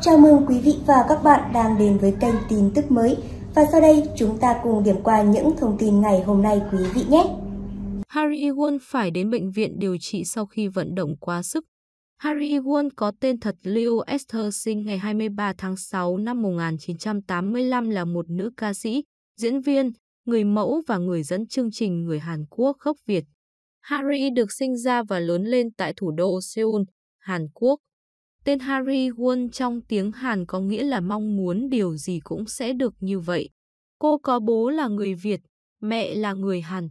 Chào mừng quý vị và các bạn đang đến với kênh tin tức mới. Và sau đây chúng ta cùng điểm qua những thông tin ngày hôm nay quý vị nhé. Harry e. Won phải đến bệnh viện điều trị sau khi vận động quá sức. Harry e. Won có tên thật Leo Esther sinh ngày 23 tháng 6 năm 1985 là một nữ ca sĩ, diễn viên, người mẫu và người dẫn chương trình người Hàn Quốc gốc Việt. Harry e. được sinh ra và lớn lên tại thủ đô Seoul, Hàn Quốc. Tên Harry Won trong tiếng Hàn có nghĩa là mong muốn điều gì cũng sẽ được như vậy. Cô có bố là người Việt, mẹ là người Hàn.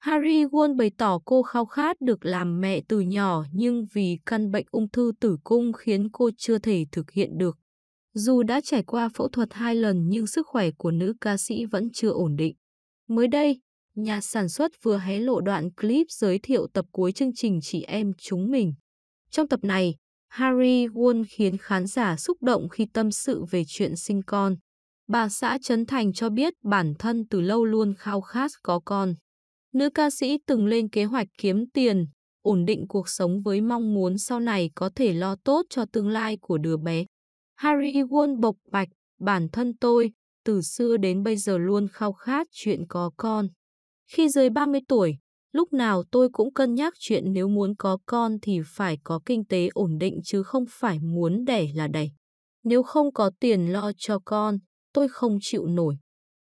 Harry Won bày tỏ cô khao khát được làm mẹ từ nhỏ nhưng vì căn bệnh ung thư tử cung khiến cô chưa thể thực hiện được. Dù đã trải qua phẫu thuật hai lần nhưng sức khỏe của nữ ca sĩ vẫn chưa ổn định. Mới đây, nhà sản xuất vừa hé lộ đoạn clip giới thiệu tập cuối chương trình Chị Em Chúng Mình. Trong tập này, Harry Won khiến khán giả xúc động khi tâm sự về chuyện sinh con. Bà xã Trấn Thành cho biết bản thân từ lâu luôn khao khát có con. Nữ ca sĩ từng lên kế hoạch kiếm tiền, ổn định cuộc sống với mong muốn sau này có thể lo tốt cho tương lai của đứa bé. Harry Won bộc bạch, bản thân tôi, từ xưa đến bây giờ luôn khao khát chuyện có con. Khi dưới 30 tuổi, Lúc nào tôi cũng cân nhắc chuyện nếu muốn có con thì phải có kinh tế ổn định chứ không phải muốn đẻ là đẻ. Nếu không có tiền lo cho con, tôi không chịu nổi.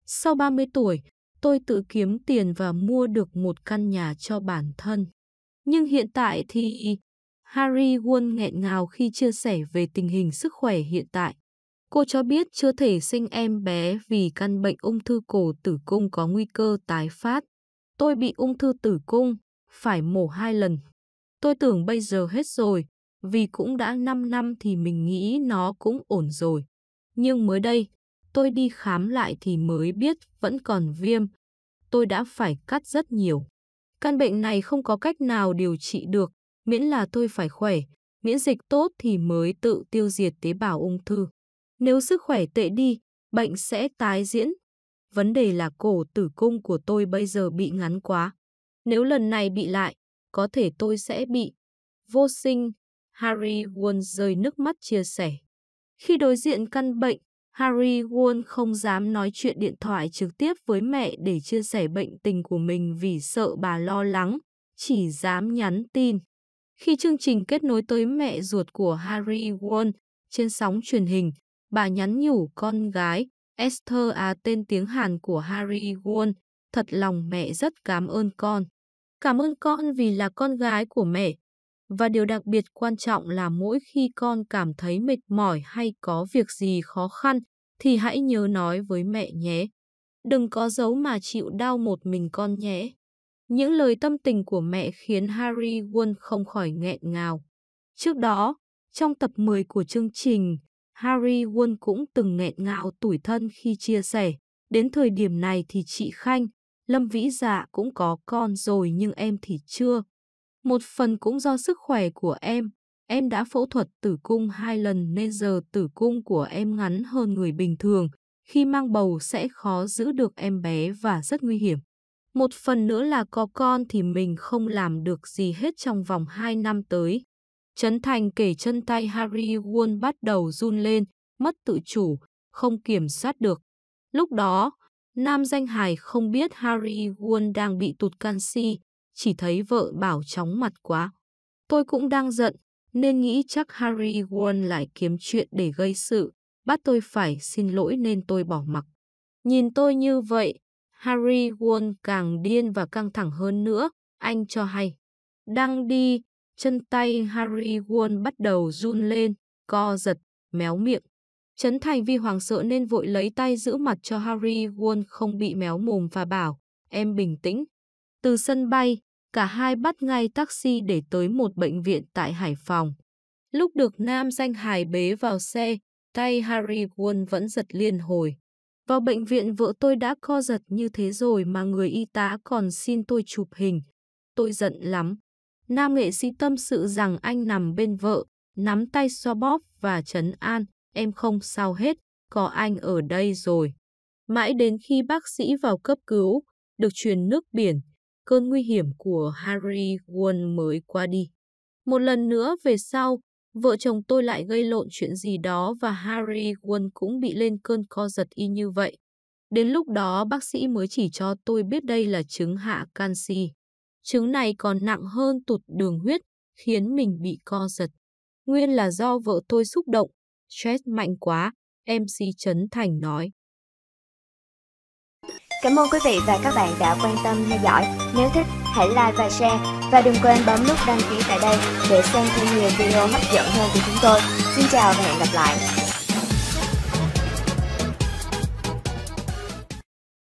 Sau 30 tuổi, tôi tự kiếm tiền và mua được một căn nhà cho bản thân. Nhưng hiện tại thì Harry Won nghẹn ngào khi chia sẻ về tình hình sức khỏe hiện tại. Cô cho biết chưa thể sinh em bé vì căn bệnh ung thư cổ tử cung có nguy cơ tái phát. Tôi bị ung thư tử cung, phải mổ hai lần. Tôi tưởng bây giờ hết rồi, vì cũng đã 5 năm thì mình nghĩ nó cũng ổn rồi. Nhưng mới đây, tôi đi khám lại thì mới biết vẫn còn viêm. Tôi đã phải cắt rất nhiều. Căn bệnh này không có cách nào điều trị được, miễn là tôi phải khỏe, miễn dịch tốt thì mới tự tiêu diệt tế bào ung thư. Nếu sức khỏe tệ đi, bệnh sẽ tái diễn Vấn đề là cổ tử cung của tôi bây giờ bị ngắn quá. Nếu lần này bị lại, có thể tôi sẽ bị. Vô sinh, Harry Won rơi nước mắt chia sẻ. Khi đối diện căn bệnh, Harry Won không dám nói chuyện điện thoại trực tiếp với mẹ để chia sẻ bệnh tình của mình vì sợ bà lo lắng, chỉ dám nhắn tin. Khi chương trình kết nối tới mẹ ruột của Harry Won trên sóng truyền hình, bà nhắn nhủ con gái, Esther à tên tiếng Hàn của Harry Won, thật lòng mẹ rất cảm ơn con. Cảm ơn con vì là con gái của mẹ. Và điều đặc biệt quan trọng là mỗi khi con cảm thấy mệt mỏi hay có việc gì khó khăn, thì hãy nhớ nói với mẹ nhé. Đừng có giấu mà chịu đau một mình con nhé. Những lời tâm tình của mẹ khiến Harry Won không khỏi nghẹn ngào. Trước đó, trong tập 10 của chương trình, Harry Won cũng từng nghẹn ngạo tủi thân khi chia sẻ. Đến thời điểm này thì chị Khanh, Lâm Vĩ Dạ cũng có con rồi nhưng em thì chưa. Một phần cũng do sức khỏe của em, em đã phẫu thuật tử cung hai lần nên giờ tử cung của em ngắn hơn người bình thường. Khi mang bầu sẽ khó giữ được em bé và rất nguy hiểm. Một phần nữa là có con thì mình không làm được gì hết trong vòng 2 năm tới. Trấn Thành kể chân tay Harry Won bắt đầu run lên, mất tự chủ, không kiểm soát được. Lúc đó, nam danh hài không biết Harry Won đang bị tụt canxi, chỉ thấy vợ bảo chóng mặt quá. Tôi cũng đang giận, nên nghĩ chắc Harry Won lại kiếm chuyện để gây sự, bắt tôi phải xin lỗi nên tôi bỏ mặc. Nhìn tôi như vậy, Harry Won càng điên và căng thẳng hơn nữa, anh cho hay. Đang đi, Chân tay Harry Won bắt đầu run lên, co giật, méo miệng. Trấn Thành vì hoàng sợ nên vội lấy tay giữ mặt cho Harry Won không bị méo mồm và bảo, em bình tĩnh. Từ sân bay, cả hai bắt ngay taxi để tới một bệnh viện tại Hải Phòng. Lúc được nam danh Hải bế vào xe, tay Harry Won vẫn giật liên hồi. Vào bệnh viện vợ tôi đã co giật như thế rồi mà người y tá còn xin tôi chụp hình. Tôi giận lắm. Nam nghệ sĩ tâm sự rằng anh nằm bên vợ, nắm tay xoa bóp và trấn an, em không sao hết, có anh ở đây rồi. Mãi đến khi bác sĩ vào cấp cứu, được truyền nước biển, cơn nguy hiểm của Harry Won mới qua đi. Một lần nữa về sau, vợ chồng tôi lại gây lộn chuyện gì đó và Harry Won cũng bị lên cơn co giật y như vậy. Đến lúc đó bác sĩ mới chỉ cho tôi biết đây là chứng hạ canxi chứng này còn nặng hơn tụt đường huyết, khiến mình bị co giật. Nguyên là do vợ tôi xúc động, stress mạnh quá, MC Trấn Thành nói. Cảm ơn quý vị và các bạn đã quan tâm theo dõi. Nếu thích, hãy like và share. Và đừng quên bấm nút đăng ký tại đây để xem thêm nhiều video hấp dẫn hơn của chúng tôi. Xin chào và hẹn gặp lại.